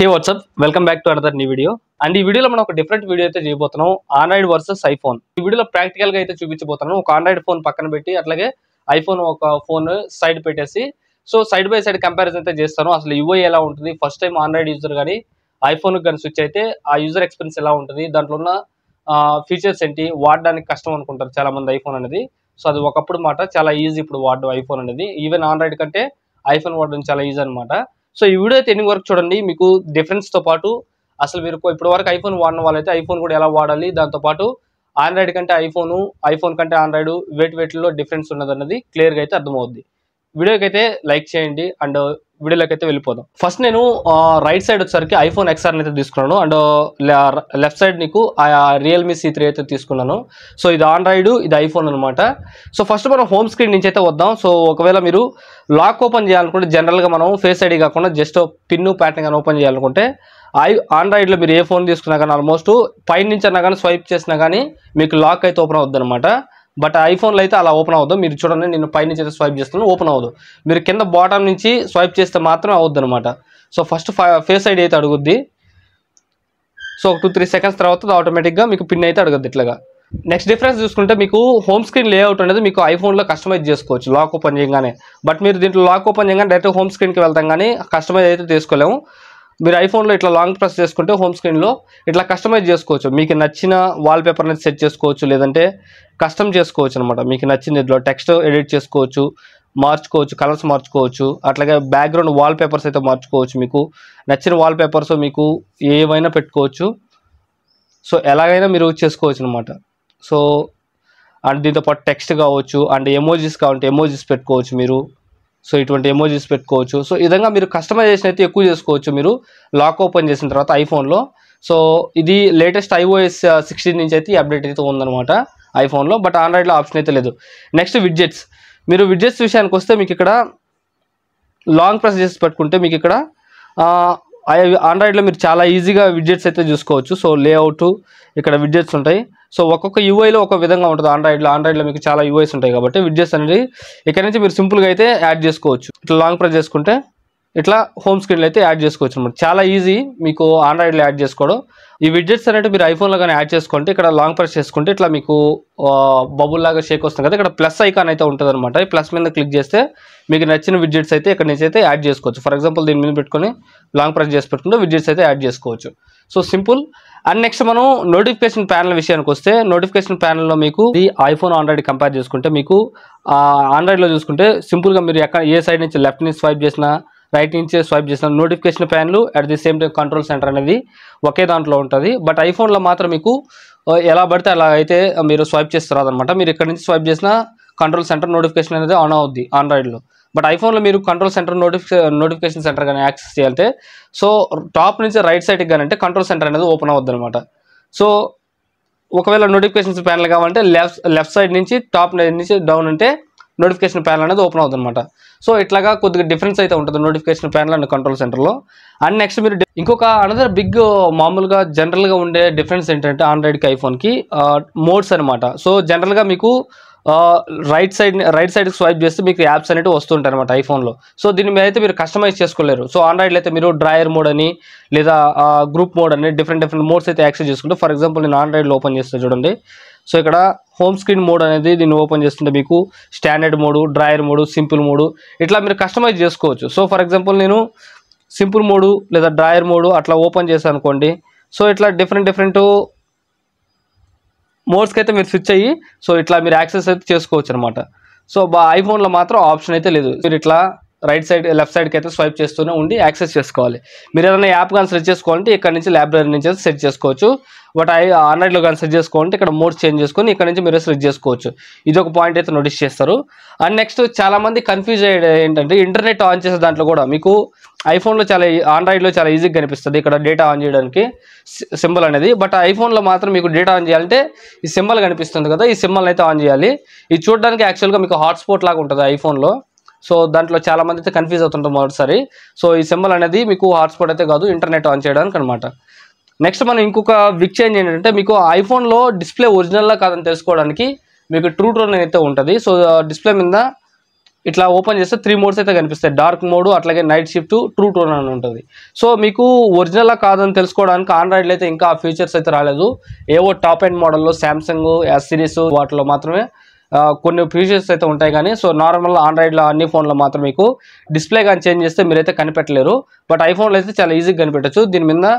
hey what's up welcome back to other నీ video and ఈ వీడియోలో మనం ఒక డిఫరెంట్ వీడియో అయితే చేయబోతున్నాం ఆండ్రాయిడ్ వర్సెస్ ఐఫోన్ ఈ వీడియోలో ప్రాక్టికల్ గా అయితే చూపించబోతున్నాను ఒక ఆండ్రాయిడ్ ఫోన్ పక్కన పెట్టి అట్లాగే ఐఫోన్ ఒక ఫోన్ సైడ్ పెట్టేసి so side by side comparison అయితే చేస్తాను అసలు యూఐ ఎలా ఉంటుంది ఫస్ట్ టైం ఆండ్రాయిడ్ యూజర్ కానీ ఐఫోన్ కానీ స్విచ్ అయితే ఆ యూజర్ ఎక్స్పీరియన్స్ ఎలా ఉంటుంది దాంట్లో ఉన్న ఫీచర్స్ ఏంటి వాడడానికి కష్టం అనుకుంటారు చాలా మంది ఐఫోన్ అనేది సో అది ఒకప్పుడు మాట చాలా ఈజీ ఇప్పుడు వాడడం ఐఫోన్ అనేది ఈవెన్ ఆండ్రాయిడ్ కంటే ఐఫోన్ వాడడం చాలా ఈజీ అనమాట సో ఈ వీడియో అయితే ఎన్ని వరకు చూడండి మీకు డిఫరెన్స్తో పాటు అసలు మీరు ఇప్పటి వరకు ఐఫోన్ వాడిన వాళ్ళైతే ఐఫోన్ కూడా ఎలా వాడాలి దాంతోపాటు ఆండ్రాయిడ్ కంటే ఐఫోను ఐఫోన్ కంటే ఆండ్రాయిడ్ వెయిట్ వెయిట్లో డిఫరెన్స్ ఉన్నదన్నది క్లియర్గా అయితే అర్థమవుద్ది వీడియోకి అయితే లైక్ చేయండి అండ్ వీడియోలోకి అయితే వెళ్ళిపోదాం ఫస్ట్ నేను రైట్ సైడ్ వచ్చేసరికి ఐఫోన్ ఎక్స్ఆర్ అయితే తీసుకున్నాను అండ్ లెఫ్ట్ సైడ్ నీకు ఆ రియల్మీ సీ త్రీ అయితే తీసుకున్నాను సో ఇది ఆండ్రాయిడ్ ఇది ఐఫోన్ అనమాట సో ఫస్ట్ మనం హోమ్ స్క్రీన్ నుంచి అయితే వద్దాం సో ఒకవేళ మీరు లాక్ ఓపెన్ చేయాలనుకుంటే జనరల్గా మనం ఫేస్ ఐడి కాకుండా జస్ట్ పిన్ను ప్యాటర్న్ కానీ ఓపెన్ చేయాలనుకుంటే ఐ ఆండ్రాయిడ్లో మీరు ఏ ఫోన్ తీసుకున్నా కానీ ఆల్మోస్ట్ నుంచి అన్నా కానీ స్వైప్ చేసినా కానీ మీకు లాక్ అయితే ఓపెన్ అవుద్ది అనమాట బట్ ఐఫోన్లో అయితే అలా ఓపెన్ అవ్వదు మీరు చూడండి నేను పైనుంచి అయితే స్వైప్ చేస్తాను ఓపెన్ అవ్వదు మీరు కింద బాటమ్ నుంచి స్వైప్ చేస్తే మాత్రం అవ్వద్దు అనమాట సో ఫస్ట్ ఫేస్ ఐడి అయితే అడుగుద్ది సో ఒక టూ త్రీ సెకండ్స్ తర్వాత ఆటోమేటిక్గా మీకు పిన్ అయితే అడగద్దు ఇట్లాగా నెక్స్ట్ డిఫరెన్స్ చూసుకుంటే మీకు హోమ్ స్క్రీన్ లేఅవుట్ అనేది మీకు ఐఫోన్లో కస్టమైజ్ చేసుకోవచ్చు లాక్ ఓపెన్ చేయగానే బట్ మీరు దీంట్లో లాక్ ఓపెన్ చేయగానే డైరెక్ట్ హోమ్ స్క్రీన్కి వెళ్తాం కానీ కస్టమైజ్ అయితే తీసుకోలేము మీరు ఐఫోన్లో ఇట్లా లాంగ్ ప్రెస్ చేసుకుంటే హోమ్ స్క్రీన్లో ఇట్లా కస్టమైజ్ చేసుకోవచ్చు మీకు నచ్చిన వాల్పేపర్ అనేది సెట్ చేసుకోవచ్చు లేదంటే కస్టమ్ చేసుకోవచ్చు అనమాట మీకు నచ్చిన ఇట్లా టెక్స్ట్ ఎడిట్ చేసుకోవచ్చు మార్చుకోవచ్చు కలర్స్ మార్చుకోవచ్చు అట్లాగే బ్యాక్గ్రౌండ్ వాల్పేపర్స్ అయితే మార్చుకోవచ్చు మీకు నచ్చిన వాల్పేపర్స్ మీకు ఏవైనా పెట్టుకోవచ్చు సో ఎలాగైనా మీరు చేసుకోవచ్చు అనమాట సో అండ్ దీంతో పాటు టెక్స్ట్ కావచ్చు అండ్ ఎమోజీస్ కావాలంటే ఎమోజీస్ పెట్టుకోవచ్చు మీరు సో ఇటువంటి ఎమోజీస్ పెట్టుకోవచ్చు సో ఈ విధంగా మీరు కస్టమైజేషన్ అయితే ఎక్కువ చేసుకోవచ్చు మీరు లాక్ ఓపెన్ చేసిన తర్వాత ఐఫోన్లో సో ఇది లేటెస్ట్ ఐఓఎస్ సిక్స్టీన్ నుంచి అయితే అప్డేట్ అయితే ఉందన్నమాట ఐఫోన్లో బట్ ఆండ్రాయిడ్లో ఆప్షన్ అయితే లేదు నెక్స్ట్ విడ్జెట్స్ మీరు విడ్జెట్స్ విషయానికి వస్తే మీకు ఇక్కడ లాంగ్ ప్రెస్ చేసి పెట్టుకుంటే మీకు ఇక్కడ ఆండ్రాయిడ్లో మీరు చాలా ఈజీగా విడ్జెట్స్ అయితే చూసుకోవచ్చు సో లేఅవుట్ ఇక్కడ విడ్జెట్స్ ఉంటాయి సో ఒక్కొక్క యూఐలో ఒక విధంగా ఉంటుంది ఆండ్రాయిడ్లో ఆండ్రాయిడ్లో మీకు చాలా యూఐస్ ఉంటాయి కాబట్టి విడ్జెస్ అనేది ఇక్కడ నుంచి మీరు సింపుల్గా అయితే యాడ్ చేసుకోవచ్చు ఇట్లా లాంగ్ ప్రెస్ చేసుకుంటే ఇట్లా హోమ్ స్క్రీన్లో అయితే యాడ్ చేసుకోవచ్చు అనమాట చాలా ఈజీ మీకు ఆండ్రాయిడ్లో యాడ్ చేసుకోవడం ఈ విడ్జెట్స్ అనేవి మీరు ఐఫోన్లో కానీ యాడ్ చేసుకుంటే ఇక్కడ లాంగ్ ప్రెస్ చేసుకుంటే ఇట్లా మీకు బబుల్ లాగా షేక్ వస్తుంది కదా ఇక్కడ ప్లస్ ఐకాన్ అయితే ఉంటుంది అనమాట ప్లస్ మీద క్లిక్ చేస్తే మీకు నచ్చిన విడ్జెట్స్ అయితే ఇక్కడ నుంచి అయితే యాడ్ చేసుకోవచ్చు ఫర్ ఎగ్జాంపుల్ దీని మీద పెట్టుకొని లాంగ్ ప్రెస్ చేసి పెట్టుకుంటే విడ్జెట్స్ అయితే యాడ్ చేసుకోవచ్చు సో సింపుల్ అండ్ నెక్స్ట్ మనం నోటిఫికేషన్ ప్యానల్ విషయానికి వస్తే నోటిఫికేషన్ ప్యానల్లో మీకు ఈ ఐఫోన్ ఆండ్రాయిడ్ కంపేర్ చేసుకుంటే మీకు ఆండ్రాయిడ్లో చూసుకుంటే సింపుల్గా మీరు ఎక్కడ ఏ సైడ్ నుంచి లెఫ్ట్ నుంచి స్వైప్ చేసినా రైట్ నుంచి స్వైప్ చేసిన నోటిఫికేషన్ ప్యాన్లు at the same time control center అనేది ఒకే దాంట్లో ఉంటుంది బట్ ఐఫోన్లో మాత్రం మీకు ఎలా పడితే అలా అయితే మీరు స్వైప్ చేస్తారు అనమాట మీరు ఇక్కడ నుంచి స్వైప్ చేసిన కంట్రోల్ సెంటర్ నోటిఫికేషన్ అనేది ఆన్ అవుద్ది ఆండ్రాయిడ్లో బట్ ఐఫోన్లో మీరు control center notification notification center కానీ యాక్సెస్ చేయాలంటే సో టాప్ నుంచి రైట్ సైడ్కి కానీ అంటే కంట్రోల్ సెంటర్ అనేది ఓపెన్ అవుద్ది అనమాట సో ఒకవేళ నోటిఫికేషన్స్ ప్యానల్ కావాలంటే లెఫ్ట్ లెఫ్ట్ సైడ్ నుంచి టాప్ నుంచి డౌన్ అంటే నోటిఫికేషన్ ప్యానల్ అనేది ఓపెన్ అవుతుంది అనమాట సో ఇట్లాగా కొద్దిగా డిఫరెన్స్ అయితే ఉంటుంది నోటిఫికేషన్ ప్యానల్ అండ్ కంట్రోల్ సెంటర్లో అండ్ నెక్స్ట్ మీరు ఇంకొక అనదర్ బిగ్ మామూలుగా జనరల్గా ఉండే డిఫరెన్స్ ఏంటంటే ఆండ్రాయిడ్కి ఐఫోన్కి మోడ్స్ అనమాట సో జనరల్గా మీకు రైట్ సైడ్ రైట్ సైడ్కి స్వైప్ చేస్తే మీకు యాప్స్ అనేవి వస్తుంటాయి అనమాట ఐఫోన్లో సో దీని మీద అయితే మీరు కస్టమైజ్ చేసుకోలేరు సో ఆండ్రాయిడ్లో అయితే మీరు డ్రాయర్ మోడ్ అని లేదా గ్రూప్ మోడ్ అని డిఫరెంట్ డిఫరెంట్ మోడ్స్ అయితే యాక్సెస్ చేసుకుంటారు ఫర్ ఎగ్జాంపుల్ నేను ఆండ్రాయిడ్లో ఓపెన్ చేస్తే చూడండి సో ఇక్కడ హోమ్ స్క్రీన్ మోడ్ అనేది దీన్ని ఓపెన్ చేస్తుంటే మీకు standard mode drawer mode simple mode ఇట్లా మీరు కస్టమైజ్ చేసుకోవచ్చు సో ఫర్ ఎగ్జాంపుల్ నేను సింపుల్ మోడు లేదా డ్రాయర్ మోడు అట్లా ఓపెన్ చేశాను అనుకోండి సో ఇట్లా డిఫరెంట్ డిఫరెంట్ మోడ్స్కి అయితే మీరు స్విచ్ అయ్యి సో ఇట్లా మీరు యాక్సెస్ అయితే చేసుకోవచ్చు అనమాట సో ఐఫోన్లో మాత్రం ఆప్షన్ అయితే లేదు మీరు ఇట్లా రైట్ సైడ్ లెఫ్ట్ సైడ్కి అయితే స్వైప్ చేస్తూనే ఉండి యాక్సెస్ చేసుకోవాలి మీరు ఏదైనా యాప్ కానీ సెర్చ్ చేసుకోవాలంటే ఇక్కడ నుంచి లైబ్రరీ నుంచి సెట్ చేసుకోవచ్చు బట్ ఐ ఆండ్రాయిడ్లో కానీ సెర్చ్ చేసుకోవాలంటే ఇక్కడ మోడ్ చేంజ్ చేసుకొని ఇక్కడ నుంచి మీరు సెర్చ్ చేసుకోవచ్చు ఇది ఒక పాయింట్ అయితే నోటీస్ చేస్తారు అండ్ నెక్స్ట్ చాలామంది కన్ఫ్యూజ్ అయ్యే ఏంటంటే ఇంటర్నెట్ ఆన్ చేసే దాంట్లో కూడా మీకు ఐఫోన్లో చాలా ఆండ్రాయిడ్లో చాలా ఈజీగా కనిపిస్తుంది ఇక్కడ డేటా ఆన్ చేయడానికి సింబల్ అనేది బట్ ఐఫోన్లో మాత్రం మీకు డేటా ఆన్ చేయాలంటే ఈ సింబల్ కనిపిస్తుంది కదా ఈ సింబల్ అయితే ఆన్ చేయాలి ఇది చూడడానికి యాక్చువల్గా మీకు హాట్స్పాట్ లాగా ఉంటుంది ఐఫోన్లో సో దాంట్లో చాలా మంది అయితే కన్ఫ్యూజ్ అవుతుంటాం మొదటిసారి సో ఈ సింబల్ అనేది మీకు హాట్స్పాట్ అయితే కాదు ఇంటర్నెట్ ఆన్ చేయడానికి అనమాట నెక్స్ట్ మనం ఇంకొక విక్ చేంజ్ ఏంటంటే మీకు ఐఫోన్లో డిస్ప్లే ఒరిజినల్లా కాదని తెలుసుకోవడానికి మీకు ట్రూ ట్రోన్ అయితే ఉంటుంది సో డిస్ప్లే మీద ఇట్లా ఓపెన్ చేస్తే త్రీ మోడ్స్ అయితే కనిపిస్తాయి డార్క్ మోడ్ అట్లాగే నైట్ షిఫ్ట్ ట్రూ టోన్ అని ఉంటుంది సో మీకు ఒరిజినల్లా కాదని తెలుసుకోవడానికి ఆండ్రాయిడ్లో అయితే ఇంకా ఫీచర్స్ అయితే రాలేదు ఏవో టాప్ అండ్ మోడల్లో శాంసంగ్ ఎస్ సిరీస్ వాటిలో మాత్రమే కొన్ని ఫీచర్స్ అయితే ఉంటాయి కానీ సో నార్మల్ ఆండ్రాయిడ్లో అన్ని ఫోన్లో మాత్రం మీకు డిస్ప్లే కానీ చేంజ్ చేస్తే మీరైతే కనిపెట్టలేరు బట్ ఐఫోన్లో అయితే చాలా ఈజీగా కనిపెట్టచ్చు దీని మీద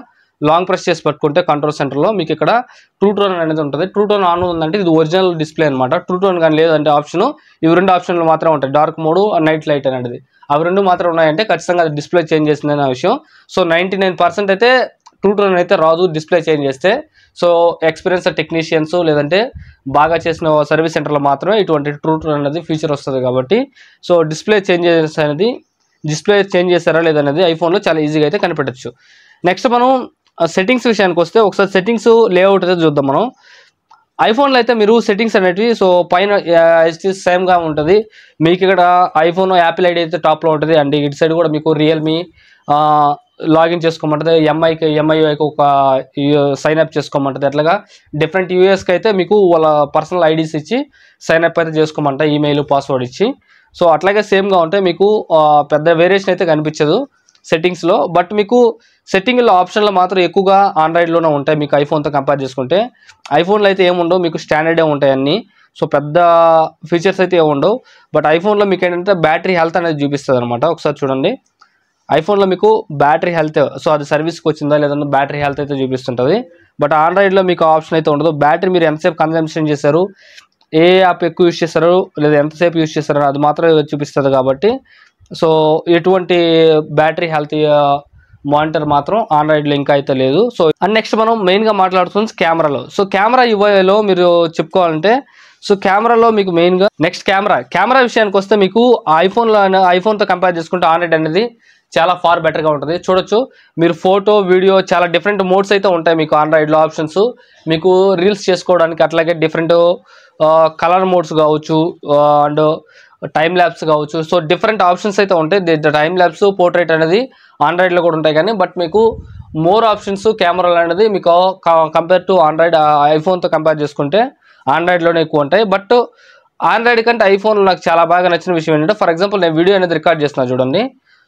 లాంగ్ ప్రెస్ చేసి పట్టుకుంటే కంట్రోల్ సెంటర్లో మీకు ఇక్కడ ట్రూ టోన్ అనేది ఉంటుంది ట్రూ టోన్ ఆన్ ఉందంటే ఇది ఒరిజినల్ డిస్ప్లే అనమాట ట్రూ టోన్ కానీ లేదంటే ఆప్షన్ ఇవి రెండు ఆప్షన్లు మాత్రం ఉంటాయి డార్క్ మోడ్ నైట్ లైట్ అనేది అవి రెండు మాత్రం ఉన్నాయంటే ఖచ్చితంగా డిస్ప్లే చేంజ్ చేసిందనే విషయం సో నైంటీ అయితే టూ టోన్ అయితే రాదు డిస్ప్లే చేంజ్ చేస్తే సో ఎక్స్పీరియన్స్ టెక్నీషియన్స్ లేదంటే బాగా చేసిన సర్వీస్ సెంటర్లో మాత్రమే ఇటువంటి టూ టోన్ అనేది ఫీచర్ వస్తుంది కాబట్టి సో డిస్ప్లే చేంజ్ చేసే అనేది డిస్ప్లే చేంజ్ చేస్తారా లేదనేది ఐఫోన్లో చాలా ఈజీగా అయితే కనిపెట్టచ్చు నెక్స్ట్ మనం సెట్టింగ్స్ విషయానికి వస్తే ఒకసారి సెట్టింగ్స్ లేఅవుట్ అయితే చూద్దాం మనం ఐఫోన్లో అయితే మీరు సెట్టింగ్స్ అనేవి సో పైన సేమ్గా ఉంటుంది మీకు ఇక్కడ ఐఫోన్ యాపిల్ ఐడి అయితే టాప్లో ఉంటుంది అండ్ ఇటు సైడ్ కూడా మీకు రియల్మీ లాగిన్ చేసుకోమంటది ఎంఐకి ఎంఐకి ఒక సైన్ అప్ చేసుకోమంటుంది అట్లాగా డిఫరెంట్ యూఎస్కి అయితే మీకు వాళ్ళ పర్సనల్ ఐడీస్ ఇచ్చి సైన్ అప్ అయితే చేసుకోమంట ఈమెయిల్ పాస్వర్డ్ ఇచ్చి సో అట్లాగే సేమ్గా ఉంటే మీకు పెద్ద వేరియేషన్ అయితే కనిపించదు సెట్టింగ్స్లో బట్ మీకు సెట్టింగ్లో ఆప్షన్లు మాత్రం ఎక్కువగా ఆండ్రాయిడ్లోనే ఉంటాయి మీకు ఐఫోన్తో కంపేర్ చేసుకుంటే ఐఫోన్లో అయితే ఏముండవు మీకు స్టాండర్డే ఉంటాయి అన్నీ సో పెద్ద ఫీచర్స్ అయితే ఏముండవు బట్ ఐఫోన్లో మీకు ఏంటంటే బ్యాటరీ హెల్త్ అనేది చూపిస్తుంది అనమాట ఒకసారి చూడండి ఐఫోన్లో మీకు బ్యాటరీ హెల్త్ సో అది సర్వీస్కి వచ్చిందా లేదన్నా బ్యాటరీ హెల్త్ అయితే చూపిస్తుంటుంది బట్ ఆండ్రాయిడ్లో మీకు ఆప్షన్ అయితే ఉండదు బ్యాటరీ మీరు ఎంతసేపు కన్జంప్షన్ చేశారు ఏ యాప్ ఎక్కువ యూజ్ చేస్తారు లేదా ఎంతసేపు యూజ్ చేస్తారు అది మాత్రమే చూపిస్తుంది కాబట్టి సో ఎటువంటి బ్యాటరీ హెల్త్ మానిటర్ మాత్రం ఆండ్రాయిడ్ ఇంకా అయితే లేదు సో అండ్ నెక్స్ట్ మనం మెయిన్గా మాట్లాడుతుంది కెమెరాలో సో కెమెరా ఇవ్వలో మీరు చెప్పుకోవాలంటే సో కెమెరాలో మీకు మెయిన్గా నెక్స్ట్ కెమెరా కెమెరా విషయానికి వస్తే మీకు ఐఫోన్లో ఐఫోన్తో కంపేర్ చేసుకుంటే ఆండ్రాయిడ్ అనేది చాలా ఫార్ బెటర్గా ఉంటుంది చూడొచ్చు మీరు ఫోటో వీడియో చాలా డిఫరెంట్ మోడ్స్ అయితే ఉంటాయి మీకు ఆండ్రాయిడ్లో ఆప్షన్స్ మీకు రీల్స్ చేసుకోవడానికి అట్లాగే డిఫరెంట్ కలర్ మోడ్స్ కావచ్చు అండ్ టైం ల్యాబ్స్ కావచ్చు సో డిఫరెంట్ ఆప్షన్స్ అయితే ఉంటాయి టైమ్ ల్యాబ్స్ పోర్ట్రేట్ అనేది ఆండ్రాయిడ్లో కూడా ఉంటాయి కానీ బట్ మీకు మోర్ ఆప్షన్స్ కెమెరాలు అనేది మీకు కంపేర్ టు ఆండ్రాయిడ్ ఐఫోన్తో కంపేర్ చేసుకుంటే ఆండ్రాయిడ్లోనే ఎక్కువ ఉంటాయి బట్ ఆండ్రాయిడ్ కంటే ఐఫోన్లో నాకు చాలా బాగా నచ్చిన విషయం ఏంటంటే ఫర్ ఎగ్జాంపుల్ నేను వీడియో అనేది రికార్డ్ చేస్తున్నాను చూడండి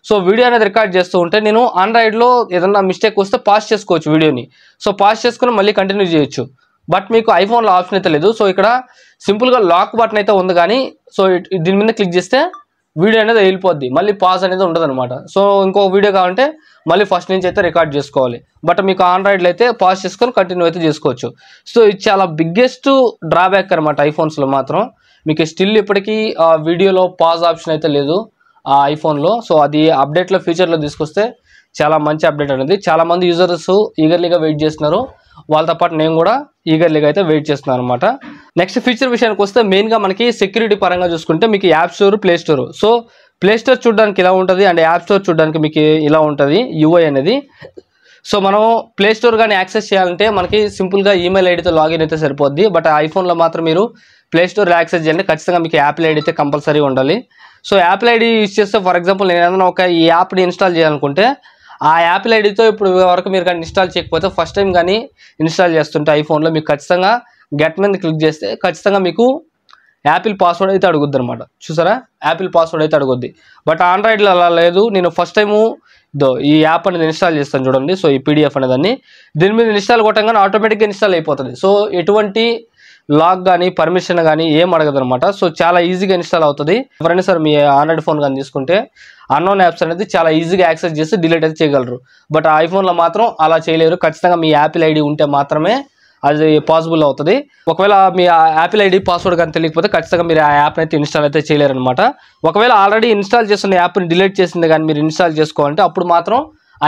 సో వీడియో అనేది రికార్డ్ చేస్తూ ఉంటే నేను ఆండ్రాయిడ్లో ఏదన్నా మిస్టేక్ వస్తే పాస్ చేసుకోవచ్చు వీడియోని సో పాస్ చేసుకుని మళ్ళీ కంటిన్యూ చేయొచ్చు బట్ మీకు ఐఫోన్లో ఆప్షన్ అయితే లేదు సో ఇక్కడ సింపుల్గా లాక్ బటన్ అయితే ఉంది కానీ సో దీని మీద క్లిక్ చేస్తే వీడియో అనేది వెళ్ళిపోద్ది మళ్ళీ పాస్ అనేది అనమాట సో ఇంకో వీడియో కావాలంటే మళ్ళీ ఫస్ట్ నుంచి అయితే రికార్డ్ చేసుకోవాలి బట్ మీకు ఆండ్రాయిడ్లో అయితే పాస్ చేసుకొని కంటిన్యూ అయితే చేసుకోవచ్చు సో ఇది చాలా బిగ్గెస్ట్ డ్రాబ్యాక్ అనమాట ఐఫోన్స్లో మాత్రం మీకు స్టిల్ ఇప్పటికీ వీడియోలో పాజ్ ఆప్షన్ అయితే లేదు ఆ ఐఫోన్లో సో అది అప్డేట్లో ఫ్యూచర్లో తీసుకొస్తే చాలా మంచి అప్డేట్ అనేది చాలామంది యూజర్స్ ఈగర్లీగా వెయిట్ చేస్తున్నారు వాళ్ళతో పాటు నేను కూడా ఈగర్లీగా అయితే వెయిట్ చేస్తున్నాను అనమాట నెక్స్ట్ ఫీచర్ విషయానికి వస్తే మెయిన్గా మనకి సెక్యూరిటీ పరంగా చూసుకుంటే మీకు app store play store so play store చూడడానికి ఇలా ఉంటుంది అండ్ యాప్ స్టోర్ చూడడానికి మీకు ఇలా ఉంటుంది యూఐ అనేది సో మనం ప్లే స్టోర్ కానీ యాక్సెస్ చేయాలంటే మనకి సింపుల్గా ఈమెయిల్ ఐడితో లాగిన్ అయితే సరిపోద్ది బట్ ఐఫోన్లో మాత్రం మీరు ప్లే స్టోర్ యాక్సెస్ చేయండి ఖచ్చితంగా మీకు యాప్ ఐడి అయితే కంపల్సరీ ఉండాలి సో యాపిల్ ఐడి యూస్ చేస్తే ఫర్ ఎగ్జాంపుల్ నేను ఏదైనా ఒక ఈ యాప్ని ఇన్స్టాల్ చేయాలనుకుంటే ఆ యాపిల్ ఐడితో ఇప్పుడు వరకు మీరు కానీ ఇన్స్టాల్ చేయకపోతే ఫస్ట్ టైం కానీ ఇన్స్టాల్ చేస్తుంటే ఐఫోన్లో మీకు ఖచ్చితంగా గెట్ మీద క్లిక్ చేస్తే ఖచ్చితంగా మీకు యాపిల్ పాస్వర్డ్ అయితే అడుగుద్ది అనమాట చూసారా యాపిల్ పాస్వర్డ్ అయితే అడుగుద్ది బట్ ఆండ్రాయిడ్లో అలా లేదు నేను ఫస్ట్ టైము దో ఈ యాప్ అనేది ఇన్స్టాల్ చేస్తాను చూడండి సో ఈ పీడిఎఫ్ అనేదాన్ని దీని మీద ఇన్స్టాల్ కొట్టంగానే ఆటోమేటిక్గా ఇన్స్టాల్ అయిపోతుంది సో ఎటువంటి లాక్ కానీ పర్మిషన్ కానీ ఏం అడగదు అనమాట సో చాలా ఈజీగా ఇన్స్టాల్ అవుతుంది ఎవరైనా సరే మీ ఆండ్రాయిడ్ ఫోన్ కానీ తీసుకుంటే అన్నోన్ యాప్స్ అనేది చాలా ఈజీగా యాక్సెస్ చేసి డిలీట్ అయితే చేయగలరు బట్ ఐఫోన్లో మాత్రం అలా చేయలేరు ఖచ్చితంగా మీ యాపిల్ ఐడి ఉంటే మాత్రమే అది పాసిబుల్ అవుతుంది ఒకవేళ మీ యాపిల్ ఐడి పాస్వర్డ్ కానీ తెలియకపోతే ఖచ్చితంగా మీరు ఆ యాప్ని అయితే ఇన్స్టాల్ అయితే చేయలేరు అనమాట ఒకవేళ ఆల్రెడీ ఇన్స్టాల్ చేస్తున్న యాప్ని డిలీట్ చేసింది కానీ మీరు ఇన్స్టాల్ చేసుకోవాలంటే అప్పుడు మాత్రం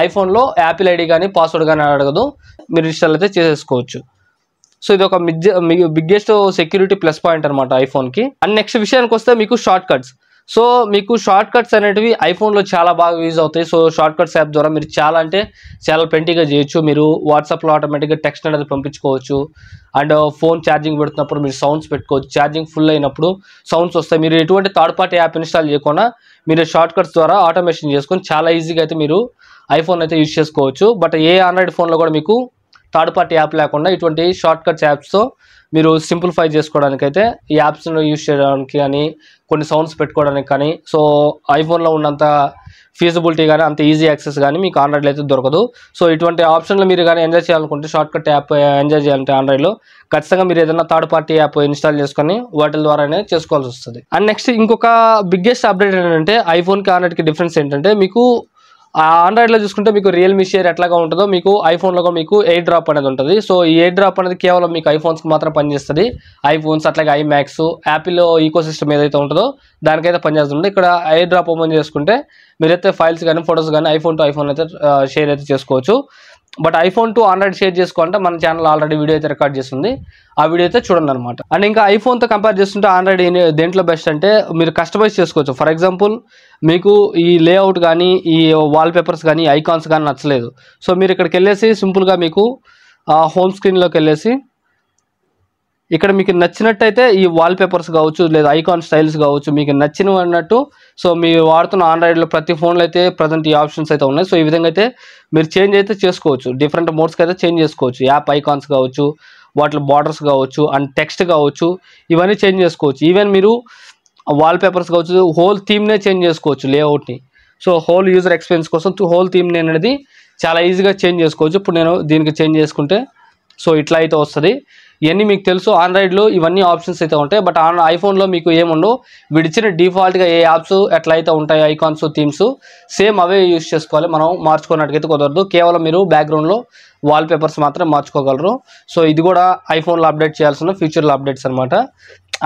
ఐఫోన్లో యాపిల్ ఐడి కానీ పాస్వర్డ్ కానీ అడగదు మీరు ఇన్స్టాల్ అయితే చేసేసుకోవచ్చు సో ఇది ఒక బిగ్గెస్ట్ సెక్యూరిటీ ప్లస్ పాయింట్ అనమాట ఐఫోన్కి అండ్ నెక్స్ట్ విషయానికి వస్తే మీకు షార్ట్ కట్స్ సో మీకు షార్ట్ కట్స్ అనేటివి ఐఫోన్లో చాలా బాగా యూజ్ అవుతాయి సో షార్ట్ కట్స్ యాప్ ద్వారా మీరు చాలా అంటే చాలా ప్లెంటీగా చేయొచ్చు మీరు వాట్సాప్లో ఆటోమేటిక్గా టెక్స్ట్ అనేది పంపించుకోవచ్చు అండ్ ఫోన్ ఛార్జింగ్ పెడుతున్నప్పుడు మీరు సౌండ్స్ పెట్టుకోవచ్చు ఛార్జింగ్ ఫుల్ అయినప్పుడు సౌండ్స్ వస్తాయి మీరు ఎటువంటి థర్డ్ పార్టీ యాప్ ఇన్స్టాల్ చేయకుండా మీరు షార్ట్ కట్స్ ద్వారా ఆటోమేషన్ చేసుకొని చాలా ఈజీగా అయితే మీరు ఐఫోన్ అయితే యూజ్ చేసుకోవచ్చు బట్ ఏ ఆండ్రాయిడ్ ఫోన్లో కూడా మీకు థర్డ్ పార్టీ యాప్ లేకుండా ఇటువంటి షార్ట్ కట్స్ యాప్స్తో మీరు సింప్లిఫై చేసుకోవడానికి అయితే ఈ యాప్స్ను యూజ్ చేయడానికి కానీ కొన్ని సౌండ్స్ పెట్టుకోవడానికి కానీ సో ఐఫోన్లో ఉన్నంత ఫీజిబిలిటీ కానీ అంత ఈజీ యాక్సెస్ కానీ మీకు ఆండ్రాయిడ్లో అయితే దొరకదు సో ఇటువంటి ఆప్షన్లు మీరు కానీ ఎంజాయ్ చేయాలనుకుంటే షార్ట్కట్ యాప్ ఎంజాయ్ చేయాలంటే ఆండ్రాయిడ్లో ఖచ్చితంగా మీరు ఏదైనా థర్డ్ పార్టీ యాప్ ఇన్స్టాల్ చేసుకొని వాటి ద్వారానే చేసుకోవాల్సి వస్తుంది అండ్ నెక్స్ట్ ఇంకొక బిగ్గెస్ట్ అప్డేట్ ఏంటంటే ఐఫోన్కి ఆండ్రాయిడ్కి డిఫరెన్స్ ఏంటంటే మీకు ఆండ్రాయిడ్లో చూసుకుంటే మీకు రియల్మీ షేర్ ఎట్లాగా ఉంటుందో మీకు ఐఫోన్లో మీకు ఎయిర్ డ్రాప్ అనేది ఉంటుంది సో ఈ ఎయిర్ డ్రాప్ అనేది కేవలం మీకు ఐఫోన్స్కి మాత్రం పనిచేస్తుంది ఐఫోన్స్ అట్లాగే ఐమ్యాక్స్ యాపిల్ ఈకో సిస్టమ్ ఏదైతే ఉంటుందో దానికైతే పనిచేస్తుంది ఇక్కడ ఎయిర్ డ్రాప్ ఓపెన్ చేసుకుంటే మీరైతే ఫైల్స్ కానీ ఫొటోస్ కానీ ఐఫోన్ టు ఐఫోన్ అయితే షేర్ అయితే చేసుకోవచ్చు but iPhone to Android share చేసుకుంటే మన ఛానల్ ఆల్రెడీ వీడియో అయితే రికార్డ్ చేస్తుంది ఆ వీడియో అయితే చూడండి అనమాట అండ్ ఇంకా ఐఫోన్తో కంపేర్ చేస్తుంటే ఆండ్రాయిడ్ దేంట్లో బెస్ట్ అంటే మీరు కస్టమైజ్ చేసుకోవచ్చు ఫర్ ఎగ్జాంపుల్ మీకు ఈ లేఅవుట్ కానీ ఈ వాల్పేపర్స్ కానీ ఐకాన్స్ కానీ నచ్చలేదు సో మీరు ఇక్కడికి వెళ్ళేసి సింపుల్గా మీకు హోమ్ స్క్రీన్లోకి వెళ్ళేసి ఇక్కడ మీకు నచ్చినట్టయితే ఈ వాల్పేపర్స్ కావచ్చు లేదా ఐకాన్ స్టైల్స్ కావచ్చు మీకు నచ్చినవి అన్నట్టు సో మీరు వాడుతున్న ఆండ్రాయిడ్లో ప్రతి ఫోన్లో అయితే ప్రజెంట్ ఈ ఆప్షన్స్ అయితే ఉన్నాయి సో ఈ విధంగా అయితే మీరు చేంజ్ అయితే చేసుకోవచ్చు డిఫరెంట్ మోడ్స్కి అయితే చేంజ్ చేసుకోవచ్చు యాప్ ఐకాన్స్ కావచ్చు వాటిలో బార్డర్స్ కావచ్చు అండ్ టెక్స్ట్ కావచ్చు ఇవన్నీ చేంజ్ చేసుకోవచ్చు ఈవెన్ మీరు వాల్పేపర్స్ కావచ్చు హోల్ థీమ్నే చేంజ్ చేసుకోవచ్చు లేఅవుట్ని సో హోల్ యూజర్ ఎక్స్పీరియన్స్ కోసం హోల్ థీమ్ని అనేది చాలా ఈజీగా చేంజ్ చేసుకోవచ్చు ఇప్పుడు నేను దీనికి చేంజ్ చేసుకుంటే సో ఇట్లా అయితే వస్తుంది ఇవన్నీ మీకు తెలుసు ఆండ్రాయిడ్లో ఇవన్నీ ఆప్షన్స్ అయితే ఉంటాయి బట్ ఆన్ ఐఫోన్లో మీకు ఏముండవు విడిచిన డిఫాల్ట్గా ఏ యాప్స్ అయితే ఉంటాయి ఐకాన్స్ థీమ్స్ సేమ్ అవే యూస్ చేసుకోవాలి మనం మార్చుకున్నట్టుకైతే కుదరదు కేవలం మీరు బ్యాక్గ్రౌండ్లో వాల్పేపర్స్ మాత్రం మార్చుకోగలరు సో ఇది కూడా ఐఫోన్లో అప్డేట్ చేయాల్సిన ఫ్యూచర్లో అప్డేట్స్ అనమాట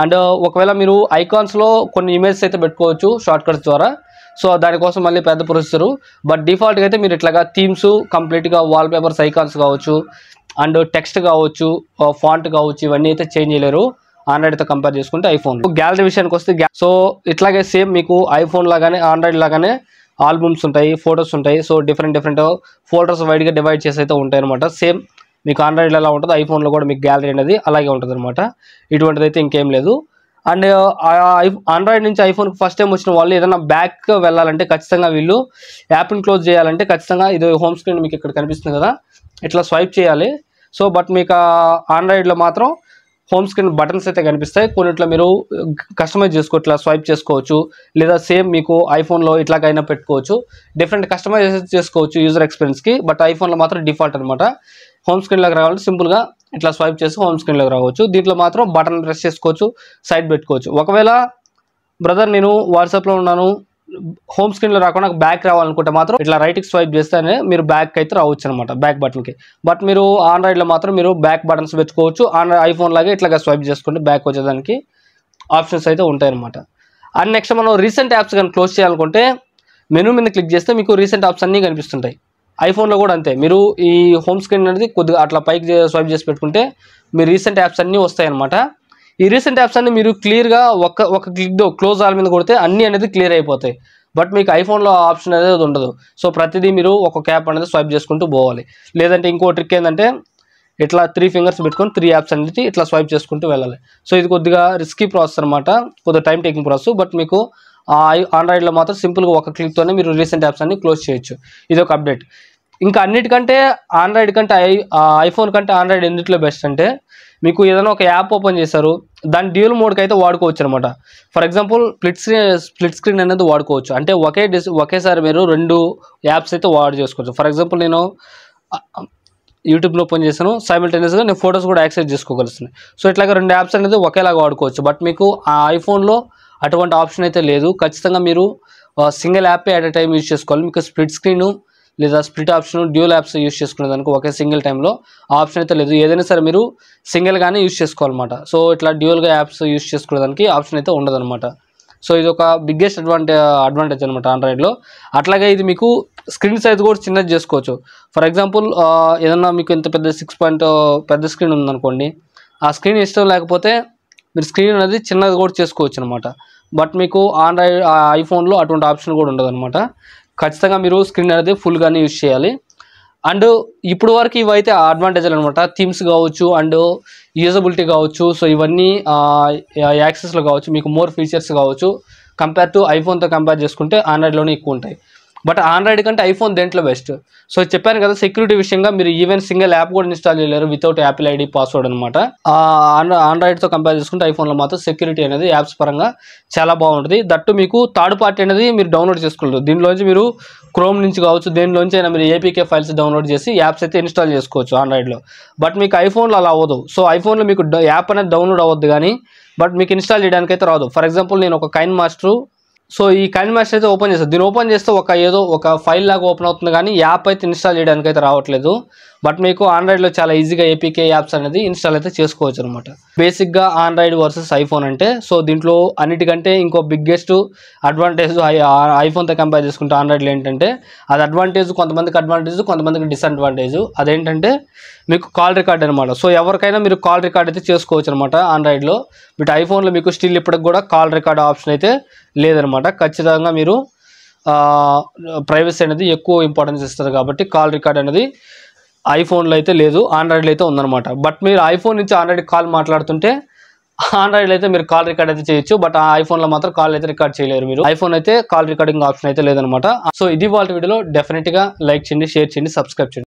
అండ్ ఒకవేళ మీరు ఐకాన్స్లో కొన్ని ఇమేజెస్ అయితే పెట్టుకోవచ్చు షార్ట్కట్స్ ద్వారా సో దానికోసం మళ్ళీ పెద్ద ప్రొసెసరు బట్ డిఫాల్ట్గా అయితే మీరు ఇట్లాగా థీమ్స్ కంప్లీట్గా వాల్పేపర్స్ ఐకాన్స్ కావచ్చు అండ్ టెక్స్ట్ కావచ్చు ఫాంట్ కావచ్చు ఇవన్నీ అయితే చేంజ్ చేయలేరు ఆండ్రాయిడ్తో కంపేర్ చేసుకుంటే ఐఫోన్ గ్యాలరీ విషయానికి వస్తే సో ఇట్లాగే సేమ్ మీకు ఐఫోన్ లాగానే ఆండ్రాయిడ్ లాగానే ఆల్బమ్స్ ఉంటాయి ఫొటోస్ ఉంటాయి సో డిఫరెంట్ డిఫరెంట్ ఫోల్డర్స్ వైడ్గా డివైడ్ చేసి అయితే ఉంటాయి అనమాట సేమ్ మీకు ఆండ్రాయిడ్లో ఎలా ఉంటుంది ఐఫోన్లో కూడా మీకు గ్యాలరీ అనేది అలాగే ఉంటుంది అనమాట ఇటువంటిది అయితే ఇంకేం లేదు అండ్ ఆండ్రాయిడ్ నుంచి ఐఫోన్ ఫస్ట్ టైం వచ్చిన వాళ్ళు ఏదైనా బ్యాక్ వెళ్ళాలంటే ఖచ్చితంగా వీళ్ళు యాప్ని క్లోజ్ చేయాలంటే ఖచ్చితంగా ఇది హోమ్ స్క్రీన్ మీకు ఇక్కడ కనిపిస్తుంది కదా ఇట్లా స్వైప్ చేయాలి సో బట్ మీకు ఆండ్రాయిడ్లో మాత్రం హోమ్ స్క్రీన్ బటన్స్ అయితే కనిపిస్తాయి కొన్నిట్లో మీరు కస్టమైజ్ చేసుకో ఇట్లా స్వైప్ చేసుకోవచ్చు లేదా సేమ్ మీకు ఐఫోన్లో ఇట్లాగైనా పెట్టుకోవచ్చు డిఫరెంట్ కస్టమైజ్ చేసుకోవచ్చు యూజర్ ఎక్స్పీరియన్స్కి బట్ ఐఫోన్లో మాత్రం డిఫాల్ట్ అనమాట హోమ్ స్క్రీన్లోకి రావాలంటే సింపుల్గా ఇట్లా స్వైప్ చేసి హోమ్ స్క్రీన్లోకి రావచ్చు దీంట్లో మాత్రం బటన్ ప్రెస్ చేసుకోవచ్చు సైడ్ పెట్టుకోవచ్చు ఒకవేళ బ్రదర్ నేను వాట్సాప్లో ఉన్నాను హోమ్ స్క్రీన్లో రాకుండా బ్యాక్ రావాలనుకుంటే మాత్రం ఇట్లా రైట్ కి స్వైప్ చేస్తేనే మీరు బ్యాక్ అయితే రావచ్చు అనమాట బ్యాక్ బటన్కి బట్ మీరు ఆండ్రాయిడ్లో మాత్రం మీరు బ్యాక్ బటన్స్ పెట్టుకోవచ్చు ఆండ్రాయిడ్ ఐఫోన్ లాగా ఇట్లాగా స్వైప్ చేసుకుంటే బ్యాక్ వచ్చేదానికి ఆప్షన్స్ అయితే ఉంటాయన్నమాట అండ్ నెక్స్ట్ మనం రీసెంట్ యాప్స్ కానీ క్లోజ్ చేయాలనుకుంటే మెనూ మీద క్లిక్ చేస్తే మీకు రీసెంట్ యాప్స్ అన్నీ కనిపిస్తుంటాయి ఐఫోన్లో కూడా అంతే మీరు ఈ హోమ్ స్క్రీన్ అనేది కొద్దిగా అట్లా పైకి స్వైప్ చేసి పెట్టుకుంటే మీరు రీసెంట్ యాప్స్ అన్నీ వస్తాయి అనమాట ఈ రీసెంట్ యాప్స్ అన్ని మీరు క్లియర్గా ఒక ఒక క్లిక్తో క్లోజ్ ఆల్ మీద కొడితే అన్నీ అనేది క్లియర్ అయిపోతాయి బట్ మీకు ఐఫోన్లో ఆప్షన్ అనేది ఉండదు సో ప్రతిదీ మీరు ఒక క్యాప్ అనేది స్వైప్ చేసుకుంటూ పోవాలి లేదంటే ఇంకో ట్రిక్ ఏంటంటే ఇట్లా త్రీ ఫింగర్స్ పెట్టుకొని త్రీ యాప్స్ అనేది ఇట్లా స్వైప్ చేసుకుంటూ వెళ్ళాలి సో ఇది కొద్దిగా రిస్కీ ప్రాసెస్ అనమాట కొద్దిగా టైం టేకింగ్ ప్రాసెస్ బట్ మీకు ఆండ్రాయిడ్లో మాత్రం సింపుల్గా ఒక క్లిక్తోనే మీరు రీసెంట్ యాప్స్ అన్ని క్లోజ్ చేయొచ్చు ఇది ఒక అప్డేట్ ఇంకా అన్నిటికంటే ఆండ్రాయిడ్ కంటే ఐ ఐఫోన్ కంటే ఆండ్రాయిడ్ ఎందుట్లో బెస్ట్ అంటే మీకు ఏదైనా ఒక యాప్ ఓపెన్ చేశారు దాని డ్యూల్ మోడ్కి అయితే వాడుకోవచ్చు అనమాట for example split screen split screen అనేది వాడుకోవచ్చు అంటే ఒకే డిస్ ఒకేసారి మీరు రెండు యాప్స్ అయితే వాడు చేసుకోవచ్చు ఫర్ ఎగ్జాంపుల్ నేను యూట్యూబ్లో ఓపెన్ చేశాను సైమిల్టేనియస్గా నేను ఫొటోస్ కూడా యాక్సెస్ చేసుకోగలుగుతున్నాను సో ఇట్లాగా రెండు యాప్స్ అనేది ఒకేలాగా వాడుకోవచ్చు బట్ మీకు ఆ ఐఫోన్లో అటువంటి ఆప్షన్ అయితే లేదు ఖచ్చితంగా మీరు single app at a time use చేసుకోవాలి మీకు స్ప్లిట్ స్క్రీను లేదా split option dual apps use చేసుకునే దానికి ఒకే సింగిల్ టైంలో ఆప్షన్ అయితే లేదు ఏదైనా సరే మీరు సింగిల్గానే యూస్ చేసుకోవాలన్నమాట సో ఇట్లా డ్యూల్గా యాప్స్ యూస్ చేసుకునేదానికి ఆప్షన్ అయితే ఉండదన్నమాట సో ఇది ఒక బిగ్గెస్ట్ అడ్వాంటే అడ్వాంటేజ్ అనమాట ఆండ్రాయిడ్లో అట్లాగే ఇది మీకు స్క్రీన్ సైజ్ కూడా చిన్నది చేసుకోవచ్చు ఫర్ ఎగ్జాంపుల్ ఏదన్నా మీకు ఇంత పెద్ద సిక్స్ పాయింట్ పెద్ద స్క్రీన్ ఉందనుకోండి ఆ స్క్రీన్ ఇష్టం లేకపోతే మీరు స్క్రీన్ అనేది చిన్నది కూడా చేసుకోవచ్చు అనమాట బట్ మీకు ఆండ్రాయిడ్ ఐఫోన్లో అటువంటి ఆప్షన్ కూడా ఉండదు అనమాట ఖచ్చితంగా మీరు స్క్రీన్ అనేది ఫుల్గానే యూజ్ చేయాలి అండ్ ఇప్పుడు వరకు ఇవైతే అడ్వాంటేజ్లు అనమాట థీమ్స్ కావచ్చు అండ్ యూజబిలిటీ కావచ్చు సో ఇవన్నీ యాక్సెస్లో కావచ్చు మీకు మోర్ ఫీచర్స్ కావచ్చు కంపేర్ టు ఐఫోన్తో కంపేర్ చేసుకుంటే ఆండ్రాయిడ్లోనే ఎక్కువ ఉంటాయి బట్ ఆండ్రాయిడ్ కంటే ఐఫోన్ దేంట్లో బెస్ట్ సో చెప్పాను కదా సెక్యూరిటీ విషయంగా మీరు ఈవెన్ సింగిల్ యాప్ కూడా ఇన్స్టాల్ చేయలేరు వితౌట్ యాపిల్ ఐడి పాస్వర్డ్ అనమాట ఆండ్రాయిడ్తో కంపేర్ చేసుకుంటే ఐఫోన్లో మాత్రం సెక్యూరిటీ అనేది యాప్స్ పరంగా చాలా బాగుంటుంది దట్టు మీకు థర్డ్ పార్టీ అనేది మీరు డౌన్లోడ్ చేసుకోలేదు దీనిలోంచి మీరు క్రోమ్ నుంచి కావచ్చు దీనిలోంచి అయినా మీరు ఏపీకే ఫైల్స్ డౌన్లోడ్ చేసి యాప్స్ అయితే ఇన్స్టాల్ చేసుకోవచ్చు ఆండ్రాయిడ్లో బట్ మీకు ఐఫోన్లో అలా అవ్వదు సో ఐఫోన్లో మీకు యాప్ అనేది డౌన్లోడ్ అవ్వద్దు కానీ బట్ మీకు ఇన్స్టాల్ చేయడానికి అయితే రాదు ఫర్ ఎగ్జాంపుల్ నేను ఒక కైన్ మాస్టర్ సో ఈ కైన్ మ్యాష్ అయితే ఓపెన్ చేస్తారు దీన్ని ఓపెన్ చేస్తే ఒక ఏదో ఒక ఫైల్ లాగా ఓపెన్ అవుతుంది కానీ యాప్ అయితే ఇన్స్టాల్ చేయడానికి అయితే రావట్లేదు బట్ మీకు ఆండ్రాయిడ్లో చాలా ఈజీగా ఏపీకే యాప్స్ అనేది ఇన్స్టాల్ అయితే చేసుకోవచ్చు అనమాట బేసిక్గా ఆండ్రాయిడ్ వర్సెస్ ఐఫోన్ అంటే సో దీంట్లో అన్నిటికంటే ఇంకో బిగ్గెస్ట్ అడ్వాంటేజ్ ఐఫోన్తో కంపేర్ చేసుకుంటే ఆండ్రాయిడ్లో ఏంటంటే అది అడ్వాంటేజ్ కొంతమందికి అడ్వాంటేజ్ కొంతమందికి డిసడ్వాంటేజ్ అదేంటంటే మీకు కాల్ రికార్డ్ అనమాట సో ఎవరికైనా మీరు కాల్ రికార్డ్ అయితే చేసుకోవచ్చు అనమాట ఆండ్రాయిడ్లో బట్ ఐఫోన్లో మీకు స్టిల్ ఇప్పటికి కూడా కాల్ రికార్డ్ ఆప్షన్ అయితే లేదనమాట ఖచ్చితంగా మీరు ప్రైవసీ అనేది ఎక్కువ ఇంపార్టెన్స్ ఇస్తారు కాబట్టి కాల్ రికార్డ్ అనేది ఐఫోన్లో అయితే లేదు ఆండ్రాయిడ్లో అయితే ఉందన్నమాట బట్ మీరు ఐఫోన్ నుంచి ఆండ్రాయిడ్ కాల్ మాట్లాడుతుంటే ఆండ్రాయిడ్లో అయితే మీరు కాల్ రికార్డ్ అయితే చేయొచ్చు బట్ ఆ ఐఫోన్లో మాత్రం కాల్ అయితే రికార్డ్ చేయలేరు మీరు ఐఫోన్ అయితే కాల్ రికార్డింగ్ ఆప్షన్ అయితే లేదనమాట సో ఇది వాళ్ళ వీడియోలో డెఫినెట్గా లైక్ చేయండి షేర్ చేయండి సబ్స్క్రైబ్ చేయండి